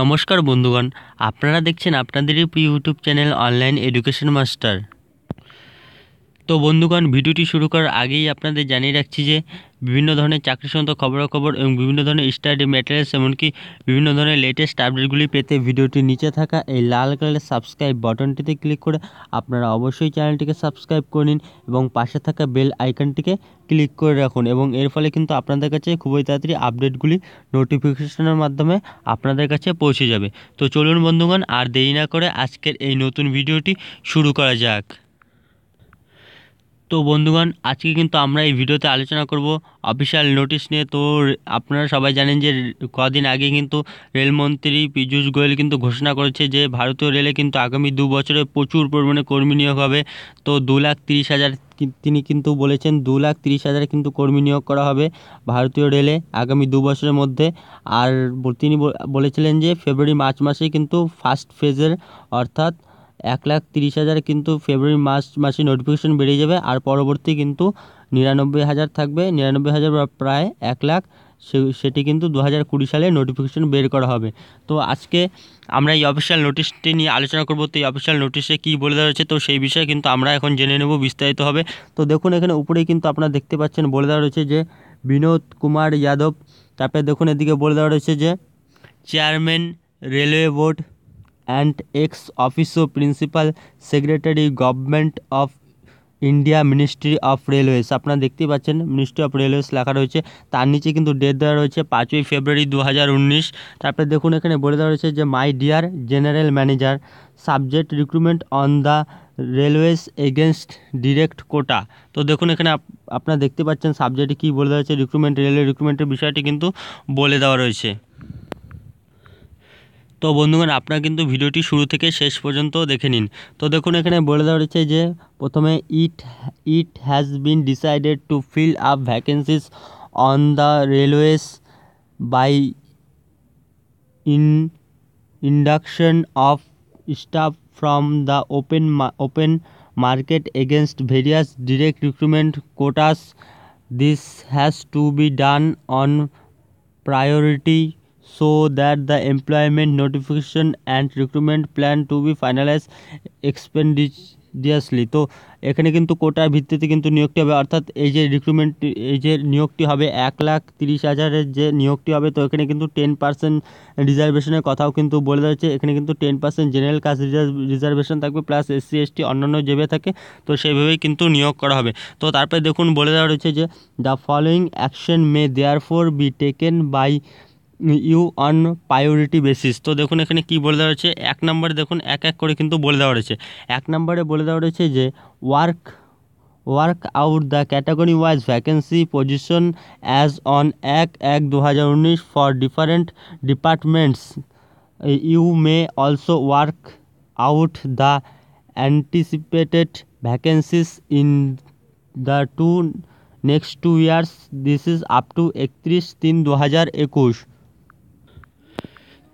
নমস্কার বন্ধুগণ আপনারা দেখছেন আপনাদেরই YouTube channel online education master তো বন্ধুগণ ভিডিওটি শুরু করার আগেই আপনাদের জানিয়ে রাখছি যে বিভিন্ন ধরনের চাকরি সংক্রান্ত খবরাখবর এবং বিভিন্ন ধরনের স্টাডি ম্যাটেরিয়ালস এমনকি বিভিন্ন ধরনের লেটেস্ট আপডেটগুলি পেতে ভিডিওটি নিচে থাকা এই লাল কালারের সাবস্ক্রাইব বাটনটিতে ক্লিক করে আপনারা অবশ্যই চ্যানেলটিকে সাবস্ক্রাইব করে নিন এবং পাশে থাকা বেল আইকনটিকে ক্লিক করে রাখুন এবং এর ফলে কিন্তু আপনাদের কাছে খুবই তাড়াতাড়ি আপডেটগুলি নোটিফিকেশনের মাধ্যমে আপনাদের কাছে পৌঁছে যাবে তো চলুন বন্ধুগণ আর দেরি না করে আজকের এই নতুন ভিডিওটি শুরু করা যাক তো বন্ধুগণ আজকে কিন্তু আমরা এই ভিডিওতে আলোচনা করব অফিসিয়াল নোটিশ নিয়ে তো আপনারা সবাই জানেন যে কদিন আগে কিন্তু রেলমন্ত্রী পীযূষ গোয়েল কিন্তু ঘোষণা করেছে যে ভারতীয় রেলে কিন্তু আগামী দু বছরে প্রচুর পরিমাণে কর্মী নিয়োগ হবে তো দু লাখ তিরিশ হাজার তিনি কিন্তু বলেছেন দু লাখ তিরিশ হাজার কিন্তু কর্মী নিয়োগ করা হবে ভারতীয় রেলে আগামী দু বছরের মধ্যে আর তিনি বলেছিলেন যে ফেব্রুয়ারি মার্চ মাসে কিন্তু ফার্স্ট ফেজের অর্থাৎ এক লাখ তিরিশ হাজার কিন্তু ফেব্রুয়ারি মার্চ মাসে নোটিফিকেশন বেরিয়ে যাবে আর পরবর্তী কিন্তু নিরানব্বই হাজার থাকবে নিরানব্বই হাজার প্রায় এক লাখ সে সেটি কিন্তু দু হাজার কুড়ি সালে নোটিফিকেশন বের করা হবে তো আজকে আমরা এই অফিসিয়াল নোটিশটি নিয়ে আলোচনা করব তো এই অফিসিয়াল নোটিশে কী বলে দেওয়া হয়েছে তো সেই বিষয়ে কিন্তু আমরা এখন জেনে নেব হবে তো দেখুন এখানে উপরেই কিন্তু আপনারা দেখতে পাচ্ছেন বলে দেওয়া রয়েছে যে বিনোদ কুমার যাদব তারপরে দেখুন এদিকে বলে দেওয়া রয়েছে যে chairman railway board and ex officio principal secretary government of India ministry of railways আপনারা দেখতে পাচ্ছেন মিনিস্ট্রি অফ রেলওয়েস লেখা রয়েছে তার নিচে কিন্তু ডেট দেওয়া রয়েছে পাঁচই ফেব্রুয়ারি দু হাজার উনিশ তারপরে দেখুন এখানে বলে দেওয়া রয়েছে যে my dear general manager subject recruitment on the railways against direct quota তো দেখুন এখানে আপনারা দেখতে পাচ্ছেন সাবজেক্টে কী বলে দেওয়া হয়েছে রিক্রুটমেন্ট রেলওয়ে রিক্রুটমেন্টের বিষয়টি কিন্তু বলে দেওয়া রয়েছে তো বন্ধুগণ আপনারা কিন্তু ভিডিওটি শুরু থেকে শেষ পর্যন্ত দেখে নিন তো দেখুন এখানে বলে দেওয়া হয়েছে যে প্রথমে it it has been decided to fill up vacancies on the railways by in induction of staff from the open open market against various direct recruitment quotas this has to be done on priority so that the employment notification and recruitment plan to be finalized expeditiously তো এখানে কিন্তু কোটার ভিত্তিতে কিন্তু নিয়োগটি হবে অর্থাৎ এই যে রিক্রুটমেন্ট এই যে নিয়োগটি হবে এক লাখ তিরিশ হাজারের যে নিয়োগটি হবে তো এখানে কিন্তু টেন পার্সেন্ট রিজার্ভেশনের কথাও কিন্তু বলে দেওয়া এখানে কিন্তু ten percent general caste reservation থাকবে প্লাস এসসি এসটি অন্যান্য যেভাবে থাকে তো সেভাবেই কিন্তু নিয়োগ করা হবে তো তারপরে দেখুন বলে দেওয়া রয়েছে যে the following action may therefore be taken by you on priority basis তো দেখুন এখানে কি বলে দেওয়া হয়েছে এক নম্বরে দেখুন এক এক করে কিন্তু বলে দেওয়া রয়েছে এক নম্বরে বলে দেওয়া রয়েছে যে work work out the category wise vacancy position as on এক এক দু হাজার উনিশ for different departments you may also work out the anticipated vacancies in the two next two years this is up to একত্রিশ তিন দু হাজার একুশ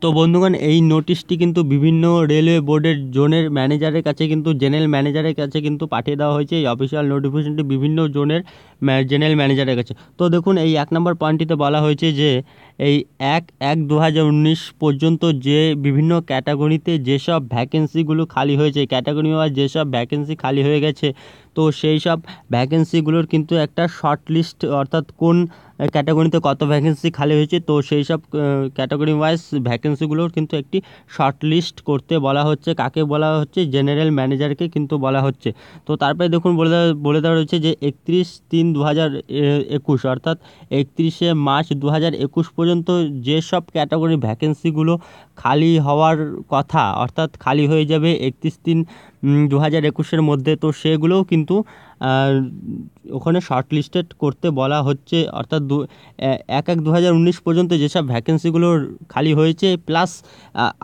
তো বন্ধুগণ এই নোটিশটি কিন্তু বিভিন্ন রেলওয়ে বোর্ডের জোনের ম্যানেজারের কাছে কিন্তু জেনারেল ম্যানেজারের কাছে কিন্তু পাঠিয়ে দেওয়া হয়েছে এই অফিসিয়াল নোটিফিকেশনটি বিভিন্ন জোনের জেনারেল ম্যানেজারের কাছে তো দেখুন এই এক নম্বর পয়েন্টটিতে বলা হয়েছে যে এই এক এক দু পর্যন্ত যে বিভিন্ন ক্যাটাগরিতে যেসব ভ্যাকেন্সিগুলো খালি হয়েছে ক্যাটাগরি বা যেসব ভ্যাকেন্সি খালি হয়ে গেছে তো সেই সব ভ্যাকেন্সিগুলোর কিন্তু একটা শর্ট লিস্ট অর্থাৎ কোন ক্যাটাগরিতে কত ভ্যাকেন্সি খালি হয়েছে তো সেই সব ক্যাটাগরি ওয়াইজ ভ্যাকেন্সিগুলোর কিন্তু একটি শর্ট লিস্ট করতে বলা হচ্ছে কাকে বলা হচ্ছে জেনারেল ম্যানেজারকে কিন্তু বলা হচ্ছে তো তারপরে দেখুন বলে দেওয়া বলে দেওয়া রয়েছে যে একত্রিশ তিন দু হাজার একুশ অর্থাৎ একত্রিশে মার্চ দু হাজার একুশ পর্যন্ত যেসব ক্যাটাগরি ভ্যাকেন্সিগুলো খালি হওয়ার কথা অর্থাৎ খালি হয়ে যাবে একত্রিশ তিন দু হাজার একুশের মধ্যে তো সেগুলোও কিন্তু ওখানে শর্টলিস্টেড করতে বলা হচ্ছে অর্থাৎ দু এক এক দু হাজার উনিশ পর্যন্ত যেসব ভ্যাকেন্সিগুলো খালি হয়েছে প্লাস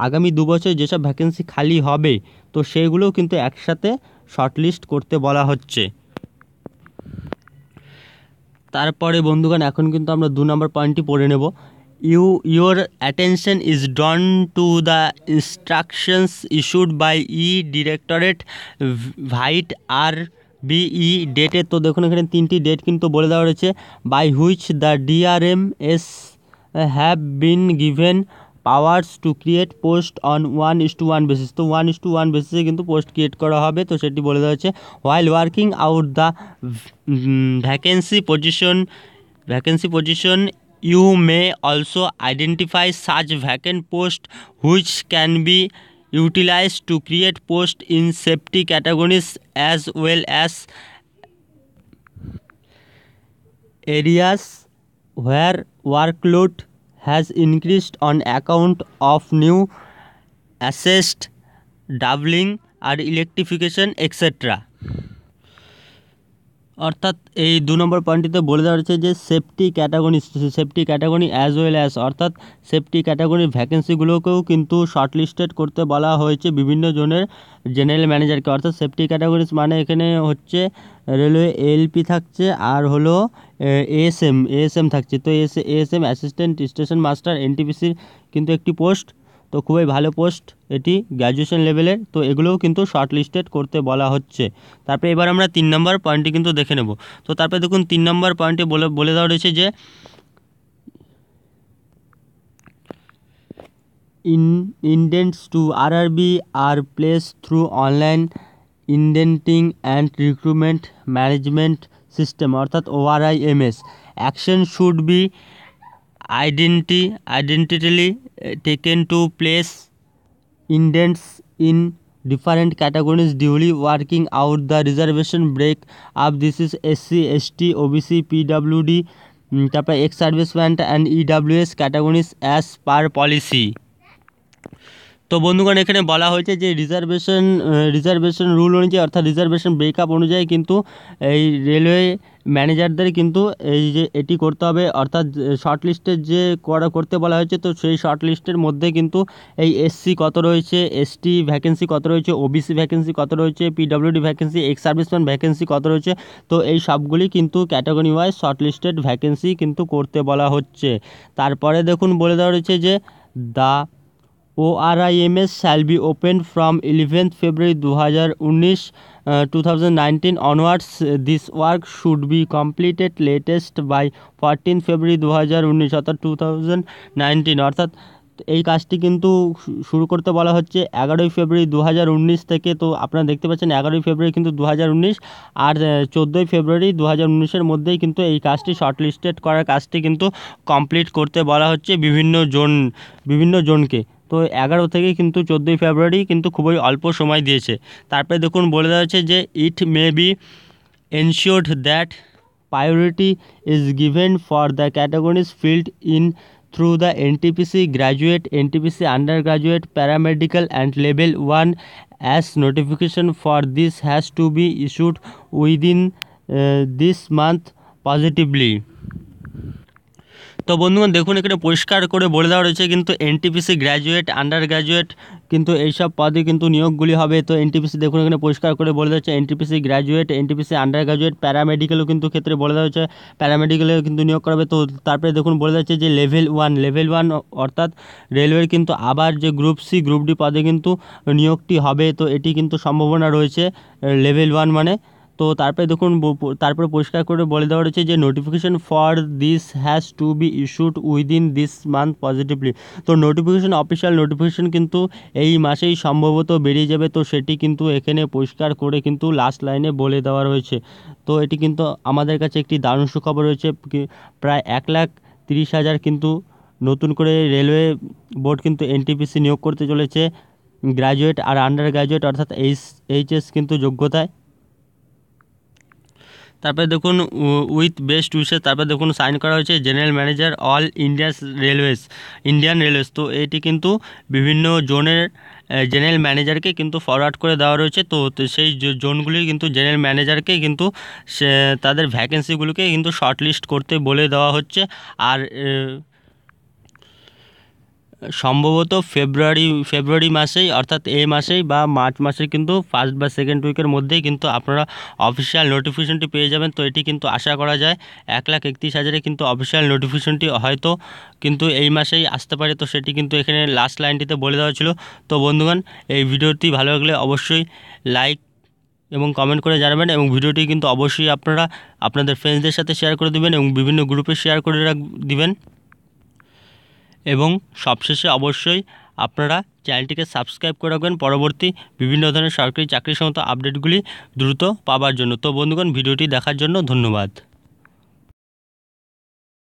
আগামী দু বছর যেসব ভ্যাকেন্সি খালি হবে তো সেগুলোও কিন্তু একসাথে শর্টলিস্ট করতে বলা হচ্ছে তারপরে বন্ধুগণ এখন কিন্তু আমরা দু নম্বর পয়েন্টটি পড়ে নেব you your attention is drawn to the instructions issued by e directorate white r বিই ডেটে e তো দেখুন এখানে তিনটি ডেট কিন্তু বলে দেওয়া রয়েছে by which the DRMs have been given powers to create post on one is to one basis তো ওয়ান ইস টু ওয়ান বেসিসে কিন্তু পোস্ট ক্রিয়েট করা হবে তো সেটি বলে দেওয়া হচ্ছে while working out the vacancy position vacancy position You may also identify such vacant posts which can be utilized to create posts in safety categories as well as areas where workload has increased on account of new assessed doubling or electrification etc অর্থাৎ এই দু নম্বর পয়েন্টটিতে বলে দেওয়া হয়েছে যে safety category safety category as well as অর্থাৎ safety ক্যাটাগরির ভ্যাকেন্সিগুলোকেও কিন্তু শর্টলিস্টেড করতে বলা হয়েছে বিভিন্ন জনের জেনারেল ম্যানেজারকে অর্থাৎ সেফটি ক্যাটাগরিজ মানে এখানে হচ্ছে রেলওয়ে এলপি থাকছে আর হলো এএসএম এএসএম থাকছে তো S ASM assistant station master এনটিপিসির কিন্তু একটি পোস্ট তো খুবই ভালো পোস্ট এটি গ্র্যাজুয়েশন লেভেলের তো এগুলোও কিন্তু শর্টলিস্টেড করতে বলা হচ্ছে তারপরে এবার আমরা তিন নম্বর পয়েন্টটি কিন্তু দেখে নেব তো তারপরে দেখুন তিন নম্বর পয়েন্টে বলে বলে দেওয়া রয়েছে যে in indents to R R B are place through online indenting and recruitment management system অর্থাৎ O R I M S action should be identity identically uh, taken to place indents in different categories duly working out the reservation break up this is sc st obc pwd তারপর ex serviceman and EWS categories as per policy. তো বন্ধুগণ এখানে বলা হয়েছে যে reservation reservation rule অনুযায়ী অর্থাৎ reservation breakup অনুযায়ী কিন্তু এই রেলওয়ে ম্যানেজারদের কিন্তু এই যে এটি করতে হবে অর্থাৎ শর্ট লিস্টের যে করা করতে বলা হয়েছে তো সেই শর্ট লিস্টের মধ্যে কিন্তু এই এসসি কত রয়েছে এসটি ভ্যাকেন্সি কত রয়েছে ওবিসি ভ্যাকেন্সি কত রয়েছে PWD vacancy ex serviceman vacancy কত রয়েছে তো এই সবগুলি কিন্তু category wise short listed vacancy কিন্তু করতে বলা হচ্ছে তারপরে দেখুন বলে দেওয়া রয়েছে যে the ORIMS shall be open from eleventh February দু হাজার উনিশ two thousand nineteen onwards this work should be completed latest by fourteen February দু হাজার উনিশ অর্থাৎ টু থাউজেন্ড নাইনটিন অর্থাৎ এই কাজটি কিন্তু শুরু করতে বলা হচ্ছে এগারোই ফেব্রুয়ারি দু হাজার উনিশ থেকে তো আপনারা দেখতে পাচ্ছেন এগারোই ফেব্রুয়ারি কিন্তু দু হাজার উনিশ আর চোদ্দোই ফেব্রুয়ারি দু হাজার উনিশের মধ্যেই কিন্তু এই কাজটি শর্টলিস্টেড করার কাজটি কিন্তু কমপ্লিট করতে বলা হচ্ছে বিভিন্ন জোন বিভিন্ন জোনকে তো এগারো থেকে কিন্তু চোদ্দোই ফেব্রুয়ারি কিন্তু খুবই অল্প সময় দিয়েছে তারপরে দেখুন বলে দেওয়া হয়েছে যে it may be ensured that priority is given for the categories filled in through the NTPC graduate NTPC under graduate paramedical and level one as notification for this has to be issued within this month positively তো বন্ধুগণ দেখুন এখানে পরিষ্কার করে বলে দেওয়া রয়েছে কিন্তু এনটিপিসি গ্র্যাজুয়েট আন্ডার গ্র্যাজুয়েট কিন্তু এইসব পদে কিন্তু নিয়োগগুলি হবে তো এনটিপিসি দেখুন এখানে পরিষ্কার করে বলে দেওয়া হচ্ছে NTPC graduate NTPC under graduate প্যারামেডিক্যালও কিন্তু ক্ষেত্রে বলে দেওয়া হচ্ছে প্যারামেডিক্যালেও কিন্তু নিয়োগ করবে তো তারপরে দেখুন বলে দেওয়া হচ্ছে যে লেভেল ওয়ান লেভেল ওয়ান অর্থাৎ রেলওয়ের কিন্তু আবার যে গ্রুপ সি গ্রুপ ডি পদে কিন্তু নিয়োগটি হবে তো এটি কিন্তু সম্ভাবনা রয়েছে লেভেল ওয়ান মানে তো তারপরে দেখুন তারপরে পরিষ্কার করে বলে দেওয়া রয়েছে যে notification for this has to be issued within this month positively তো নোটিফিকেশন অফিসিয়াল নোটিফিকেশন কিন্তু এই মাসেই সম্ভবত বেরিয়ে যাবে তো সেটি কিন্তু এখানে পরিষ্কার করে কিন্তু লাস্ট লাইনে বলে দেওয়া রয়েছে তো এটি কিন্তু আমাদের কাছে একটি দারুণ সুখবর রয়েছে প্রায় এক লাখ তিরিশ হাজার কিন্তু নতুন করে রেলওয়ে বোর্ড কিন্তু এনটিপিসি নিয়োগ করতে চলেছে গ্র্যাজুয়েট আর আন্ডার গ্র্যাজুয়েট অর্থাৎ এইচ এইচএস কিন্তু যোগ্যতায় তারপরে দেখুন উইথ বেস্ট উইসে তারপরে দেখুন সাইন করা হয়েছে general manager all Indian railways Indian railways তো এটি কিন্তু বিভিন্ন জোনের জেনারেল ম্যানেজারকে কিন্তু ফরওয়ার্ড করে দেওয়া রয়েছে তো সেই জোনগুলির কিন্তু জেনারেল ম্যানেজারকে কিন্তু তাদের ভ্যাকেন্সিগুলোকে কিন্তু শর্টলিস্ট করতে বলে দেওয়া হচ্ছে আর সম্ভবত ফেব্রুয়ারি ফেব্রুয়ারি মাসেই অর্থাৎ এই মাসেই বা মার্চ মাসে কিন্তু ফার্স্ট বা সেকেন্ড উইকের মধ্যেই কিন্তু আপনারা অফিসিয়াল নোটিফিকেশনটি পেয়ে যাবেন তো এটি কিন্তু আশা করা যায় এক লাখ একত্রিশ হাজারে কিন্তু অফিসিয়াল নোটিফিকেশনটি হয়তো কিন্তু এই মাসেই আসতে পারে তো সেটি কিন্তু এখানে লাস্ট লাইনটিতে বলে দেওয়া ছিল তো বন্ধুগণ এই ভিডিওটি ভালো লাগলে অবশ্যই লাইক এবং কমেন্ট করে জানাবেন এবং ভিডিওটি কিন্তু অবশ্যই আপনারা আপনাদের ফ্রেন্ডসদের সাথে শেয়ার করে দেবেন এবং বিভিন্ন গ্রুপে শেয়ার করে রাখ দিবেন এবং সবশেষে অবশ্যই আপনারা চ্যানেলটিকে সাবস্ক্রাইব করে রাখবেন পরবর্তী বিভিন্ন ধরনের সরকারি চাকরি সমস্ত আপডেটগুলি দ্রুত পাবার জন্য তো বন্ধুগণ ভিডিওটি দেখার জন্য ধন্যবাদ